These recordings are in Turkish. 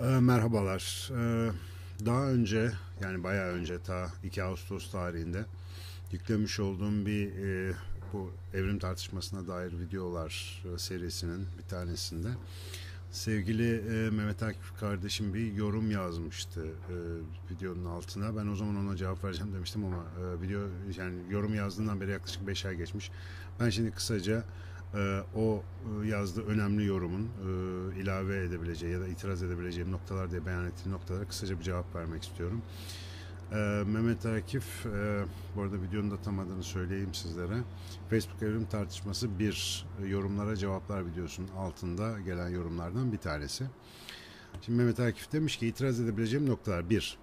E, merhabalar. E, daha önce yani bayağı önce ta 2 Ağustos tarihinde yüklemiş olduğum bir e, bu evrim tartışmasına dair videolar e, serisinin bir tanesinde sevgili e, Mehmet Akif kardeşim bir yorum yazmıştı e, videonun altına. Ben o zaman ona cevap vereceğim demiştim ama e, video yani yorum yazdığından beri yaklaşık 5 ay geçmiş. Ben şimdi kısaca ee, o e, yazdığı önemli yorumun e, ilave edebileceği ya da itiraz edebileceğim noktalar diye beyan ettiği noktalara kısaca bir cevap vermek istiyorum. Ee, Mehmet Akif, e, bu arada videonun da tam adını söyleyeyim sizlere. Facebook evrim tartışması bir yorumlara cevaplar videosunun altında gelen yorumlardan bir tanesi. Şimdi Mehmet Akif demiş ki itiraz edebileceğim noktalar bir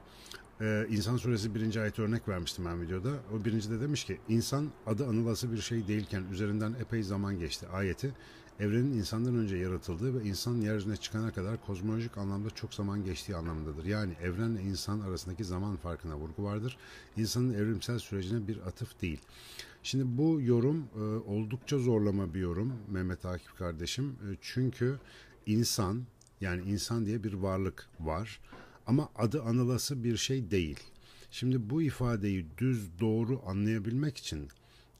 ee, insan Suresi birinci ayet örnek vermiştim ben videoda. O birinci de demiş ki insan adı anılası bir şey değilken üzerinden epey zaman geçti ayeti. Evrenin insandan önce yaratıldığı ve insan yeryüzüne çıkana kadar kozmolojik anlamda çok zaman geçtiği anlamındadır. Yani evrenle insan arasındaki zaman farkına vurgu vardır. İnsanın evrimsel sürecine bir atıf değil. Şimdi bu yorum e, oldukça zorlama bir yorum Mehmet Akif kardeşim. E, çünkü insan yani insan diye bir varlık var ama adı anılası bir şey değil. Şimdi bu ifadeyi düz doğru anlayabilmek için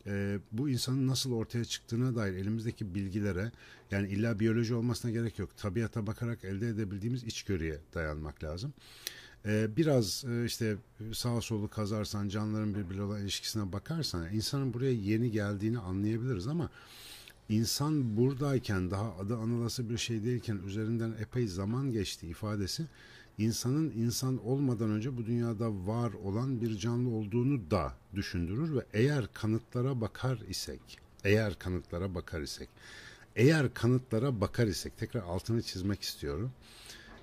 e, bu insanın nasıl ortaya çıktığına dair elimizdeki bilgilere yani illa biyoloji olmasına gerek yok. Tabiata bakarak elde edebildiğimiz içgörüye dayanmak lazım. E, biraz e, işte sağa solu kazarsan canların birbiriyle olan ilişkisine bakarsan insanın buraya yeni geldiğini anlayabiliriz ama insan buradayken daha adı anılası bir şey değilken üzerinden epey zaman geçti ifadesi insanın insan olmadan önce bu dünyada var olan bir canlı olduğunu da düşündürür ve eğer kanıtlara bakar isek, eğer kanıtlara bakar isek, eğer kanıtlara bakar isek tekrar altını çizmek istiyorum.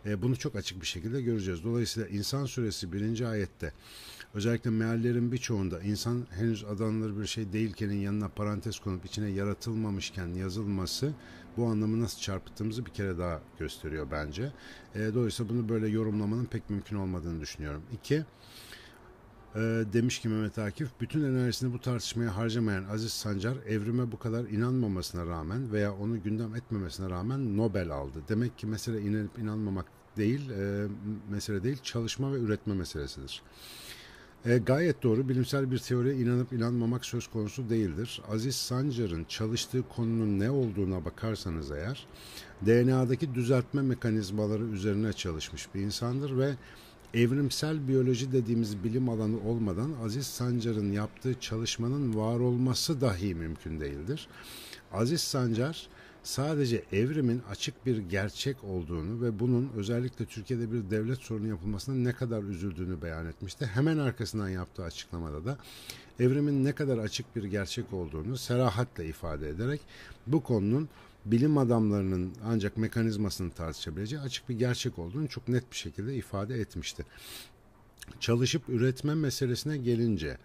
E, bunu çok açık bir şekilde göreceğiz. Dolayısıyla insan suresi birinci ayette özellikle meallerin birçoğunda insan henüz adanılır bir şey değilkenin yanına parantez konup içine yaratılmamışken yazılması bu anlamı nasıl çarpıttığımızı bir kere daha gösteriyor bence. E, dolayısıyla bunu böyle yorumlamanın pek mümkün olmadığını düşünüyorum. İki, e, demiş ki Mehmet Akif, bütün enerjisini bu tartışmaya harcamayan Aziz Sancar evrime bu kadar inanmamasına rağmen veya onu gündem etmemesine rağmen Nobel aldı. Demek ki mesele inanıp inanmamak değil, e, mesele değil çalışma ve üretme meselesidir. E, gayet doğru. Bilimsel bir teoriye inanıp inanmamak söz konusu değildir. Aziz Sancar'ın çalıştığı konunun ne olduğuna bakarsanız eğer DNA'daki düzeltme mekanizmaları üzerine çalışmış bir insandır ve evrimsel biyoloji dediğimiz bilim alanı olmadan Aziz Sancar'ın yaptığı çalışmanın var olması dahi mümkün değildir. Aziz Sancar sadece evrimin açık bir gerçek olduğunu ve bunun özellikle Türkiye'de bir devlet sorunu yapılmasına ne kadar üzüldüğünü beyan etmişti. Hemen arkasından yaptığı açıklamada da evrimin ne kadar açık bir gerçek olduğunu serahatle ifade ederek bu konunun bilim adamlarının ancak mekanizmasını tartışabileceği açık bir gerçek olduğunu çok net bir şekilde ifade etmişti. Çalışıp üretme meselesine gelince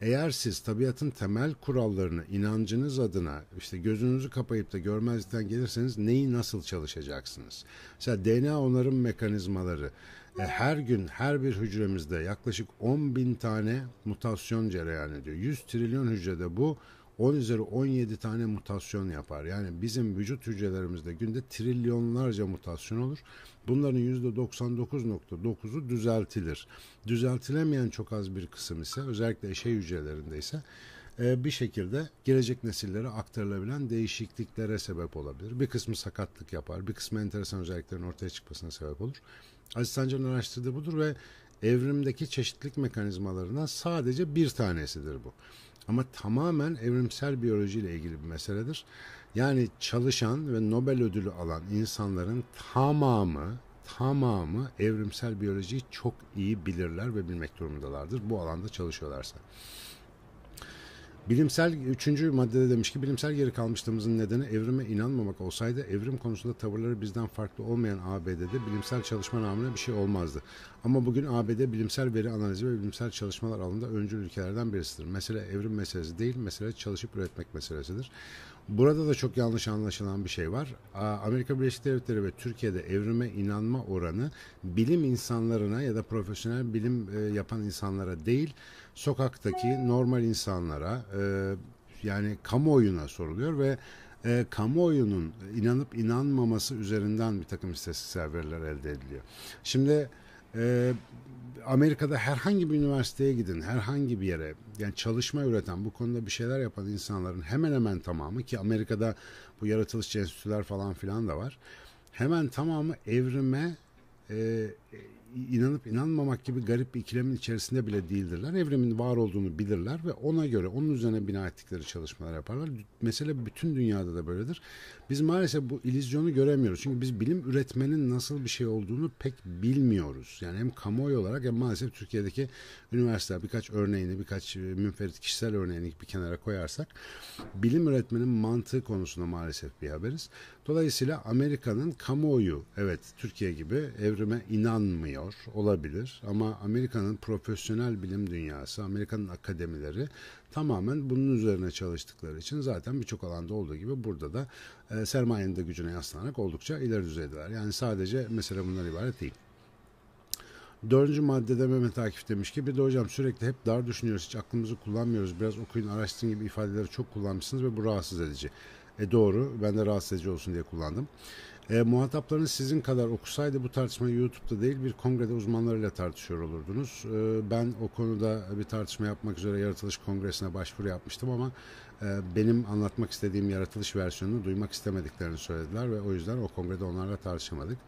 eğer siz tabiatın temel kurallarını inancınız adına işte gözünüzü kapayıp da görmezlikten gelirseniz neyi nasıl çalışacaksınız? Mesela DNA onarım mekanizmaları e, her gün her bir hücremizde yaklaşık 10 bin tane mutasyon cereyan ediyor. 100 trilyon hücrede bu 10 üzeri 17 tane mutasyon yapar. Yani bizim vücut hücrelerimizde günde trilyonlarca mutasyon olur. Bunların %99.9'u düzeltilir. Düzeltilemeyen çok az bir kısım ise özellikle eşey hücrelerinde ise e, bir şekilde gelecek nesillere aktarılabilen değişikliklere sebep olabilir. Bir kısmı sakatlık yapar, bir kısmı enteresan özelliklerin ortaya çıkmasına sebep olur. Aziz Sancar'ın araştırdığı budur ve evrimdeki çeşitlilik mekanizmalarından sadece bir tanesidir bu. Ama tamamen evrimsel biyolojiyle ilgili bir meseledir. Yani çalışan ve Nobel ödülü alan insanların tamamı tamamı evrimsel biyolojiyi çok iyi bilirler ve bilmek durumundalardır. Bu alanda çalışıyorlarsa. Bilimsel üçüncü maddede demiş ki bilimsel geri kalmışlığımızın nedeni evrime inanmamak olsaydı evrim konusunda tavırları bizden farklı olmayan ABD'de bilimsel çalışma namına bir şey olmazdı. Ama bugün ABD bilimsel veri analizi ve bilimsel çalışmalar alanında öncü ülkelerden birisidir. Mesele evrim meselesi değil, mesele çalışıp üretmek meselesidir. Burada da çok yanlış anlaşılan bir şey var. Amerika Birleşik Devletleri ve Türkiye'de evrime inanma oranı bilim insanlarına ya da profesyonel bilim e, yapan insanlara değil, sokaktaki normal insanlara e, yani kamuoyuna soruluyor ve e, kamuoyunun inanıp inanmaması üzerinden bir takım istatistikler veriler elde ediliyor. Şimdi e, Amerika'da herhangi bir üniversiteye gidin, herhangi bir yere yani çalışma üreten, bu konuda bir şeyler yapan insanların hemen hemen tamamı ki Amerika'da bu yaratılış enstitüler falan filan da var. Hemen tamamı evrime e, inanıp inanmamak gibi garip bir ikilemin içerisinde bile değildirler. Evrimin var olduğunu bilirler ve ona göre onun üzerine bina ettikleri çalışmalar yaparlar. Mesele bütün dünyada da böyledir. Biz maalesef bu ilizyonu göremiyoruz. Çünkü biz bilim üretmenin nasıl bir şey olduğunu pek bilmiyoruz. Yani hem kamuoyu olarak hem maalesef Türkiye'deki üniversiteler birkaç örneğini, birkaç e, münferit kişisel örneğini bir kenara koyarsak bilim üretmenin mantığı konusunda maalesef bir haberiz. Dolayısıyla Amerika'nın kamuoyu evet Türkiye gibi evrime inanmıyor olabilir ama Amerika'nın profesyonel bilim dünyası, Amerika'nın akademileri tamamen bunun üzerine çalıştıkları için zaten birçok alanda olduğu gibi burada da e, sermayenin de gücüne yaslanarak oldukça ileri düzeydeler. Yani sadece mesele bunlar ibaret değil. Dördüncü maddede Mehmet Akif demiş ki bir de hocam sürekli hep dar düşünüyoruz hiç aklımızı kullanmıyoruz biraz okuyun araştırın gibi ifadeleri çok kullanmışsınız ve bu rahatsız edici. E doğru ben de rahatsız edici olsun diye kullandım. E, muhataplarınız sizin kadar okusaydı bu tartışma YouTube'da değil bir kongrede uzmanlarıyla tartışıyor olurdunuz. E, ben o konuda bir tartışma yapmak üzere Yaratılış Kongresi'ne başvuru yapmıştım ama e, benim anlatmak istediğim yaratılış versiyonunu duymak istemediklerini söylediler ve o yüzden o kongrede onlarla tartışamadık.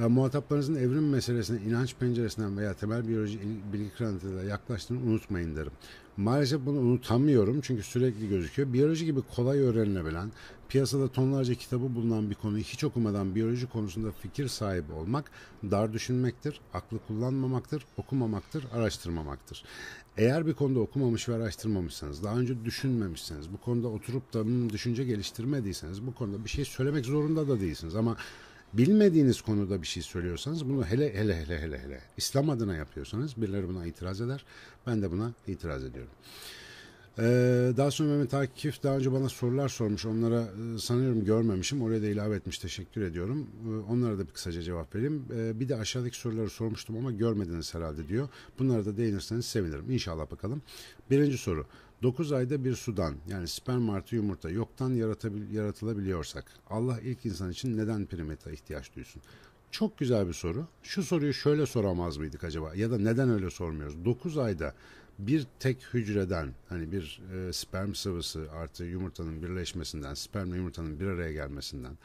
E, muhataplarınızın evrim meselesine inanç penceresinden veya temel biyoloji bilgi kanıtıyla yaklaştığını unutmayın derim. Maalesef bunu unutamıyorum çünkü sürekli gözüküyor. Biyoloji gibi kolay öğrenilebilen, piyasada tonlarca kitabı bulunan bir konuyu hiç okumadan biyoloji konusunda fikir sahibi olmak, dar düşünmektir, aklı kullanmamaktır, okumamaktır, araştırmamaktır. Eğer bir konuda okumamış ve araştırmamışsanız, daha önce düşünmemişseniz, bu konuda oturup da hmm, düşünce geliştirmediyseniz, bu konuda bir şey söylemek zorunda da değilsiniz ama bilmediğiniz konuda bir şey söylüyorsanız bunu hele hele hele hele hele İslam adına yapıyorsanız birileri buna itiraz eder. Ben de buna itiraz ediyorum. Ee, daha sonra Mehmet Akif daha önce bana sorular sormuş. Onlara e, sanıyorum görmemişim. Oraya da ilave etmiş. Teşekkür ediyorum. Ee, onlara da bir kısaca cevap vereyim. Ee, bir de aşağıdaki soruları sormuştum ama görmediniz herhalde diyor. Bunlara da değinirseniz sevinirim. İnşallah bakalım. Birinci soru. 9 ayda bir sudan yani sperm artı yumurta yoktan yaratılabiliyorsak Allah ilk insan için neden primata ihtiyaç duysun? Çok güzel bir soru. Şu soruyu şöyle soramaz mıydık acaba? Ya da neden öyle sormuyoruz? 9 ayda bir tek hücreden hani bir e, sperm sıvısı artı yumurtanın birleşmesinden spermle yumurtanın bir araya gelmesinden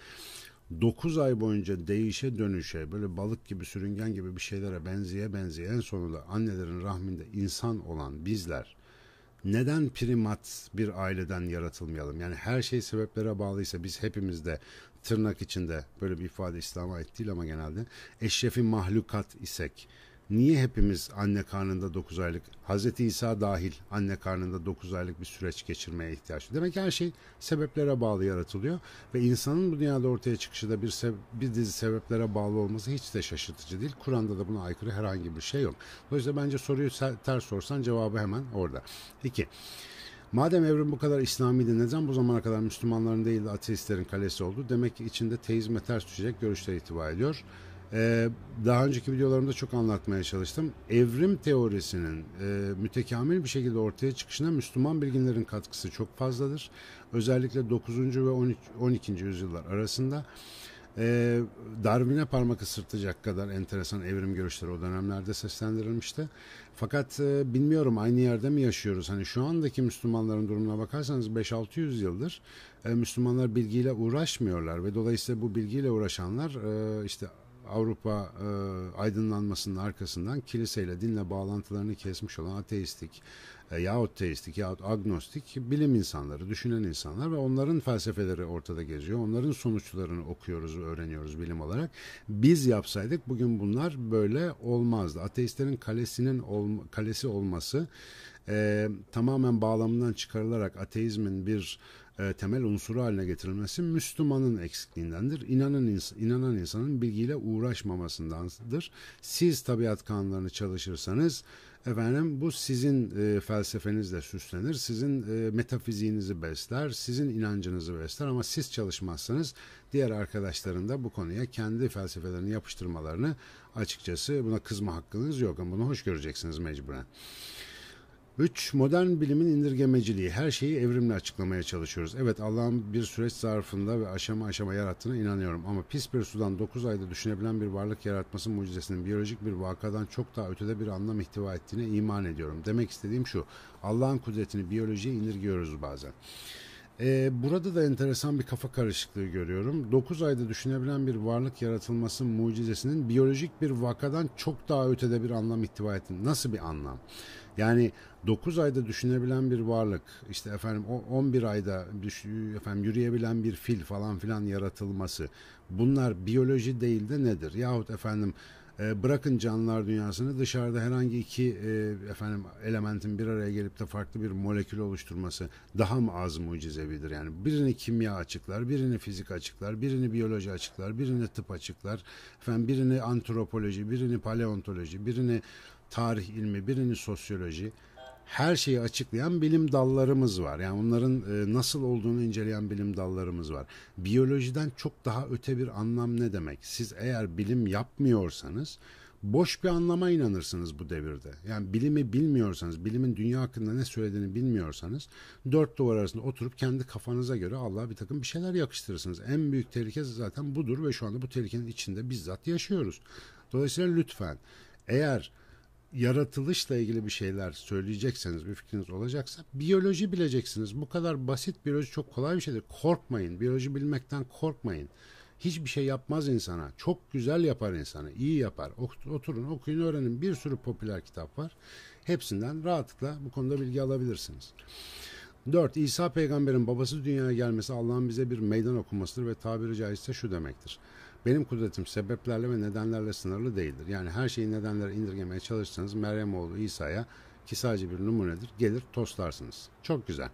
9 ay boyunca değişe dönüşe böyle balık gibi sürüngen gibi bir şeylere benzeye benzeye en sonunda annelerin rahminde insan olan bizler neden primat bir aileden yaratılmayalım? Yani her şey sebeplere bağlıysa biz hepimiz de tırnak içinde böyle bir ifade İslam'a ettiği ama genelde eşrefi mahlukat isek niye hepimiz anne karnında 9 aylık, Hazreti İsa dahil anne karnında 9 aylık bir süreç geçirmeye ihtiyaç var? Demek ki her şey sebeplere bağlı yaratılıyor ve insanın bu dünyada ortaya çıkışı da bir, se- bir dizi sebeplere bağlı olması hiç de şaşırtıcı değil. Kur'an'da da buna aykırı herhangi bir şey yok. yüzden bence soruyu ters sorsan cevabı hemen orada. İki, Madem evrim bu kadar İslamiydi neden bu zamana kadar Müslümanların değil de ateistlerin kalesi oldu? Demek ki içinde teizme ters düşecek görüşler itibar ediyor. Ee, daha önceki videolarımda çok anlatmaya çalıştım. Evrim teorisinin e, mütekamil bir şekilde ortaya çıkışına Müslüman bilginlerin katkısı çok fazladır. Özellikle 9. ve 12. 12. yüzyıllar arasında e, Darwin'e parmak ısırtacak kadar enteresan evrim görüşleri o dönemlerde seslendirilmişti. Fakat e, bilmiyorum aynı yerde mi yaşıyoruz? Hani şu andaki Müslümanların durumuna bakarsanız 5-600 yıldır e, Müslümanlar bilgiyle uğraşmıyorlar ve dolayısıyla bu bilgiyle uğraşanlar e, işte Avrupa e, aydınlanmasının arkasından kiliseyle dinle bağlantılarını kesmiş olan ateistik e, yahut teistik yahut agnostik bilim insanları, düşünen insanlar ve onların felsefeleri ortada geziyor. Onların sonuçlarını okuyoruz, öğreniyoruz bilim olarak. Biz yapsaydık bugün bunlar böyle olmazdı. Ateistlerin kalesinin ol, kalesi olması e, tamamen bağlamından çıkarılarak ateizmin bir e, temel unsuru haline getirilmesi Müslümanın eksikliğindendir. İnanan, ins- inanan insanın bilgiyle uğraşmamasındandır. Siz tabiat kanunlarını çalışırsanız efendim bu sizin e, felsefenizle süslenir, sizin e, metafiziğinizi besler, sizin inancınızı besler ama siz çalışmazsanız diğer arkadaşların da bu konuya kendi felsefelerini yapıştırmalarını açıkçası buna kızma hakkınız yok ama bunu hoş göreceksiniz mecburen. 3. Modern bilimin indirgemeciliği. Her şeyi evrimle açıklamaya çalışıyoruz. Evet Allah'ın bir süreç zarfında ve aşama aşama yarattığına inanıyorum. Ama pis bir sudan 9 ayda düşünebilen bir varlık yaratması mucizesinin biyolojik bir vakadan çok daha ötede bir anlam ihtiva ettiğine iman ediyorum. Demek istediğim şu. Allah'ın kudretini biyolojiye indirgiyoruz bazen. Ee, burada da enteresan bir kafa karışıklığı görüyorum. 9 ayda düşünebilen bir varlık yaratılması mucizesinin biyolojik bir vakadan çok daha ötede bir anlam ihtiva ettiğini. Nasıl bir anlam? Yani 9 ayda düşünebilen bir varlık, işte efendim 11 ayda düş, efendim yürüyebilen bir fil falan filan yaratılması. Bunlar biyoloji değil de nedir? Yahut efendim ee, bırakın canlılar dünyasını dışarıda herhangi iki e, efendim elementin bir araya gelip de farklı bir molekül oluşturması daha mı az mucizevidir? Yani birini kimya açıklar, birini fizik açıklar, birini biyoloji açıklar, birini tıp açıklar, efendim birini antropoloji, birini paleontoloji, birini tarih ilmi, birini sosyoloji her şeyi açıklayan bilim dallarımız var. Yani onların e, nasıl olduğunu inceleyen bilim dallarımız var. Biyolojiden çok daha öte bir anlam ne demek? Siz eğer bilim yapmıyorsanız boş bir anlama inanırsınız bu devirde. Yani bilimi bilmiyorsanız, bilimin dünya hakkında ne söylediğini bilmiyorsanız dört duvar arasında oturup kendi kafanıza göre Allah'a bir takım bir şeyler yakıştırırsınız. En büyük tehlike zaten budur ve şu anda bu tehlikenin içinde bizzat yaşıyoruz. Dolayısıyla lütfen eğer yaratılışla ilgili bir şeyler söyleyecekseniz, bir fikriniz olacaksa biyoloji bileceksiniz. Bu kadar basit biyoloji çok kolay bir şeydir. Korkmayın. Biyoloji bilmekten korkmayın. Hiçbir şey yapmaz insana. Çok güzel yapar insanı. iyi yapar. Oturun, okuyun, öğrenin. Bir sürü popüler kitap var. Hepsinden rahatlıkla bu konuda bilgi alabilirsiniz. 4. İsa peygamberin babası dünyaya gelmesi Allah'ın bize bir meydan okumasıdır ve tabiri caizse şu demektir. Benim kudretim sebeplerle ve nedenlerle sınırlı değildir. Yani her şeyi nedenlere indirgemeye çalışsanız Meryem oğlu İsa'ya ki sadece bir numunedir gelir toslarsınız. Çok güzel.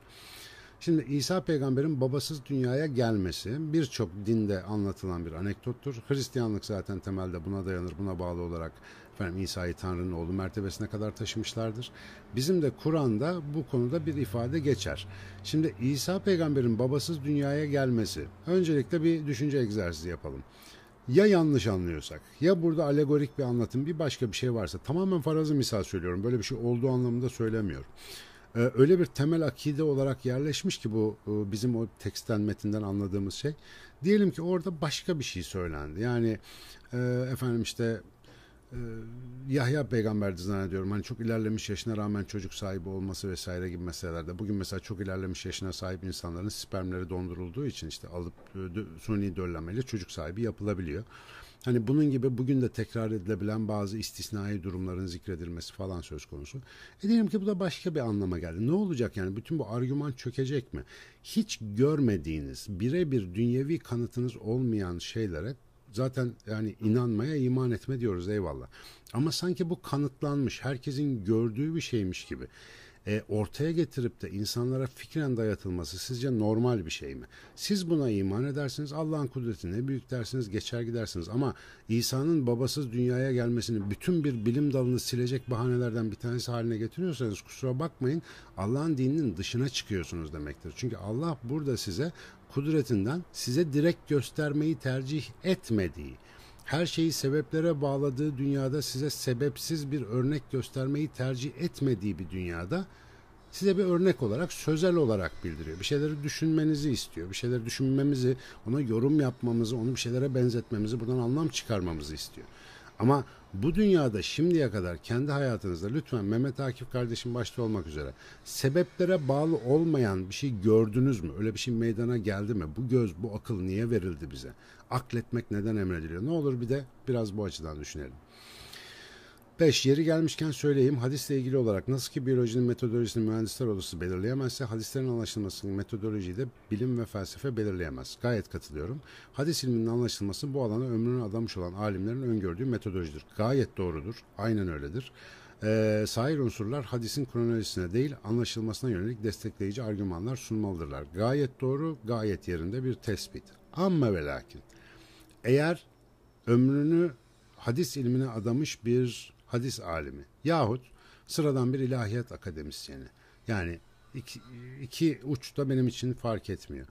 Şimdi İsa peygamberin babasız dünyaya gelmesi birçok dinde anlatılan bir anekdottur. Hristiyanlık zaten temelde buna dayanır, buna bağlı olarak efendim İsa'yı Tanrı'nın oğlu mertebesine kadar taşımışlardır. Bizim de Kur'an'da bu konuda bir ifade geçer. Şimdi İsa peygamberin babasız dünyaya gelmesi. Öncelikle bir düşünce egzersizi yapalım ya yanlış anlıyorsak ya burada alegorik bir anlatım bir başka bir şey varsa tamamen farazı misal söylüyorum böyle bir şey olduğu anlamında söylemiyorum. Ee, öyle bir temel akide olarak yerleşmiş ki bu e, bizim o teksten metinden anladığımız şey. Diyelim ki orada başka bir şey söylendi. Yani e, efendim işte e, Yahya peygamberdi zannediyorum. Hani çok ilerlemiş yaşına rağmen çocuk sahibi olması vesaire gibi meselelerde. Bugün mesela çok ilerlemiş yaşına sahip insanların spermleri dondurulduğu için işte alıp e, suni döllenmeyle çocuk sahibi yapılabiliyor. Hani bunun gibi bugün de tekrar edilebilen bazı istisnai durumların zikredilmesi falan söz konusu. E diyelim ki bu da başka bir anlama geldi. Ne olacak yani bütün bu argüman çökecek mi? Hiç görmediğiniz birebir dünyevi kanıtınız olmayan şeylere zaten yani inanmaya iman etme diyoruz eyvallah. Ama sanki bu kanıtlanmış, herkesin gördüğü bir şeymiş gibi. E, ortaya getirip de insanlara fikren dayatılması sizce normal bir şey mi? Siz buna iman edersiniz, Allah'ın kudreti ne büyük dersiniz, geçer gidersiniz. Ama İsa'nın babasız dünyaya gelmesini bütün bir bilim dalını silecek bahanelerden bir tanesi haline getiriyorsanız kusura bakmayın Allah'ın dininin dışına çıkıyorsunuz demektir. Çünkü Allah burada size kudretinden size direkt göstermeyi tercih etmediği, her şeyi sebeplere bağladığı dünyada size sebepsiz bir örnek göstermeyi tercih etmediği bir dünyada size bir örnek olarak sözel olarak bildiriyor. Bir şeyleri düşünmenizi istiyor. Bir şeyleri düşünmemizi, ona yorum yapmamızı, onu bir şeylere benzetmemizi, buradan anlam çıkarmamızı istiyor. Ama bu dünyada şimdiye kadar kendi hayatınızda lütfen Mehmet Akif kardeşim başta olmak üzere sebeplere bağlı olmayan bir şey gördünüz mü? Öyle bir şey meydana geldi mi? Bu göz, bu akıl niye verildi bize? Akletmek neden emrediliyor? Ne olur bir de biraz bu açıdan düşünelim. 5. Yeri gelmişken söyleyeyim hadisle ilgili olarak nasıl ki biyolojinin metodolojisini mühendisler odası belirleyemezse hadislerin anlaşılmasının metodolojiyi de bilim ve felsefe belirleyemez. Gayet katılıyorum. Hadis ilminin anlaşılması bu alana ömrünü adamış olan alimlerin öngördüğü metodolojidir. Gayet doğrudur. Aynen öyledir. E, ee, sahir unsurlar hadisin kronolojisine değil anlaşılmasına yönelik destekleyici argümanlar sunmalıdırlar. Gayet doğru, gayet yerinde bir tespit. Ama ve lakin eğer ömrünü hadis ilmine adamış bir hadis alimi yahut sıradan bir ilahiyat akademisyeni. Yani iki, iki uç da benim için fark etmiyor.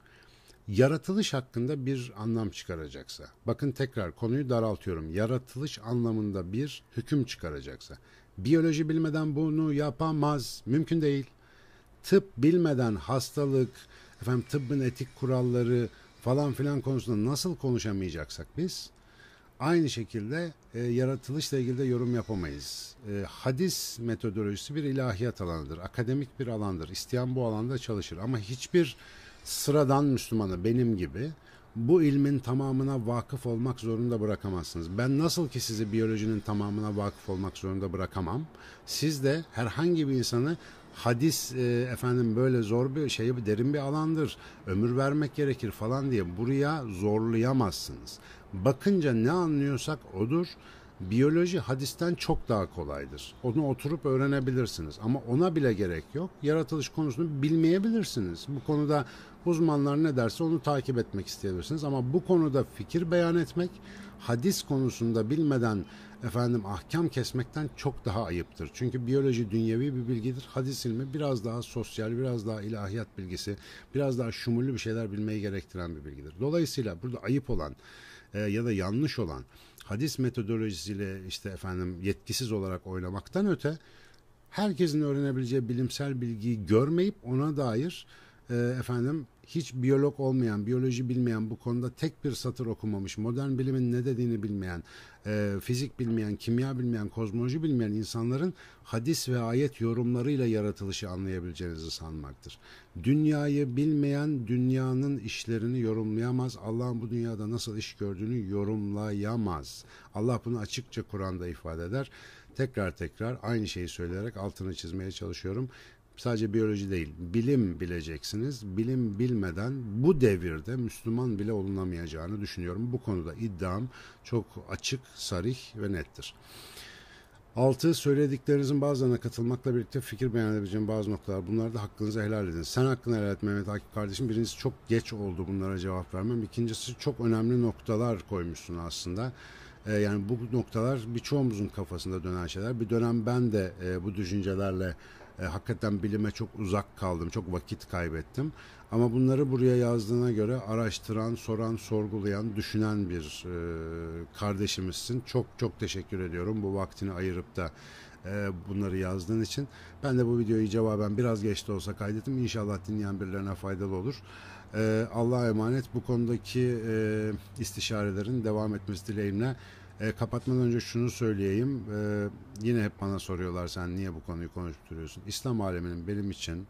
Yaratılış hakkında bir anlam çıkaracaksa, bakın tekrar konuyu daraltıyorum. Yaratılış anlamında bir hüküm çıkaracaksa, biyoloji bilmeden bunu yapamaz, mümkün değil. Tıp bilmeden hastalık, efendim tıbbın etik kuralları falan filan konusunda nasıl konuşamayacaksak biz aynı şekilde e, yaratılışla ilgili de yorum yapamayız. E, hadis metodolojisi bir ilahiyat alanıdır, akademik bir alandır. İstiyan bu alanda çalışır ama hiçbir sıradan Müslümanı benim gibi bu ilmin tamamına vakıf olmak zorunda bırakamazsınız. Ben nasıl ki sizi biyolojinin tamamına vakıf olmak zorunda bırakamam. Siz de herhangi bir insanı hadis e, efendim böyle zor bir şey bir derin bir alandır ömür vermek gerekir falan diye buraya zorlayamazsınız bakınca ne anlıyorsak odur. Biyoloji hadisten çok daha kolaydır. Onu oturup öğrenebilirsiniz ama ona bile gerek yok. Yaratılış konusunu bilmeyebilirsiniz. Bu konuda uzmanlar ne derse onu takip etmek isteyebilirsiniz ama bu konuda fikir beyan etmek hadis konusunda bilmeden efendim ahkam kesmekten çok daha ayıptır. Çünkü biyoloji dünyevi bir bilgidir. Hadis ilmi biraz daha sosyal, biraz daha ilahiyat bilgisi, biraz daha şumullü bir şeyler bilmeyi gerektiren bir bilgidir. Dolayısıyla burada ayıp olan e, ya da yanlış olan hadis metodolojisiyle işte efendim yetkisiz olarak oynamaktan öte herkesin öğrenebileceği bilimsel bilgiyi görmeyip ona dair e, efendim hiç biyolog olmayan, biyoloji bilmeyen, bu konuda tek bir satır okumamış, modern bilimin ne dediğini bilmeyen, e, fizik bilmeyen, kimya bilmeyen, kozmoloji bilmeyen insanların hadis ve ayet yorumlarıyla yaratılışı anlayabileceğinizi sanmaktır. Dünyayı bilmeyen dünyanın işlerini yorumlayamaz. Allah'ın bu dünyada nasıl iş gördüğünü yorumlayamaz. Allah bunu açıkça Kur'an'da ifade eder. Tekrar tekrar aynı şeyi söyleyerek altını çizmeye çalışıyorum sadece biyoloji değil bilim bileceksiniz. Bilim bilmeden bu devirde Müslüman bile olunamayacağını düşünüyorum. Bu konuda iddiam çok açık, sarih ve nettir. Altı Söylediklerinizin bazılarına katılmakla birlikte fikir beyan edebileceğim bazı noktalar. Bunları da hakkınızı helal edin. Sen hakkını helal et Mehmet Akif kardeşim. Birincisi çok geç oldu bunlara cevap vermem. İkincisi çok önemli noktalar koymuşsun aslında. Ee, yani bu noktalar birçoğumuzun kafasında dönen şeyler. Bir dönem ben de e, bu düşüncelerle e, hakikaten bilime çok uzak kaldım, çok vakit kaybettim. Ama bunları buraya yazdığına göre araştıran, soran, sorgulayan, düşünen bir e, kardeşimizsin. Çok çok teşekkür ediyorum bu vaktini ayırıp da e, bunları yazdığın için. Ben de bu videoyu cevaben biraz geç de olsa kaydettim. İnşallah dinleyen birilerine faydalı olur. E, Allah'a emanet bu konudaki e, istişarelerin devam etmesi dileğimle. E, kapatmadan önce şunu söyleyeyim. E, yine hep bana soruyorlar sen niye bu konuyu konuşturuyorsun? İslam aleminin benim için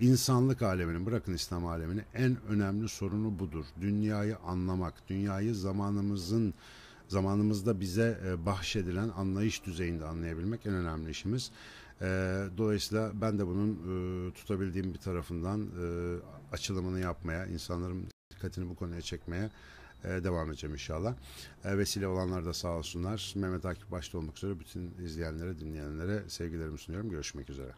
insanlık aleminin bırakın İslam alemini en önemli sorunu budur. Dünyayı anlamak, dünyayı zamanımızın zamanımızda bize e, bahşedilen anlayış düzeyinde anlayabilmek en önemli işimiz. E, dolayısıyla ben de bunun e, tutabildiğim bir tarafından açılımını yapmaya, insanların dikkatini bu konuya çekmeye e, devam edeceğim inşallah. E, vesile olanlar da sağ olsunlar. Mehmet Akif başta olmak üzere bütün izleyenlere, dinleyenlere sevgilerimi sunuyorum. Görüşmek üzere.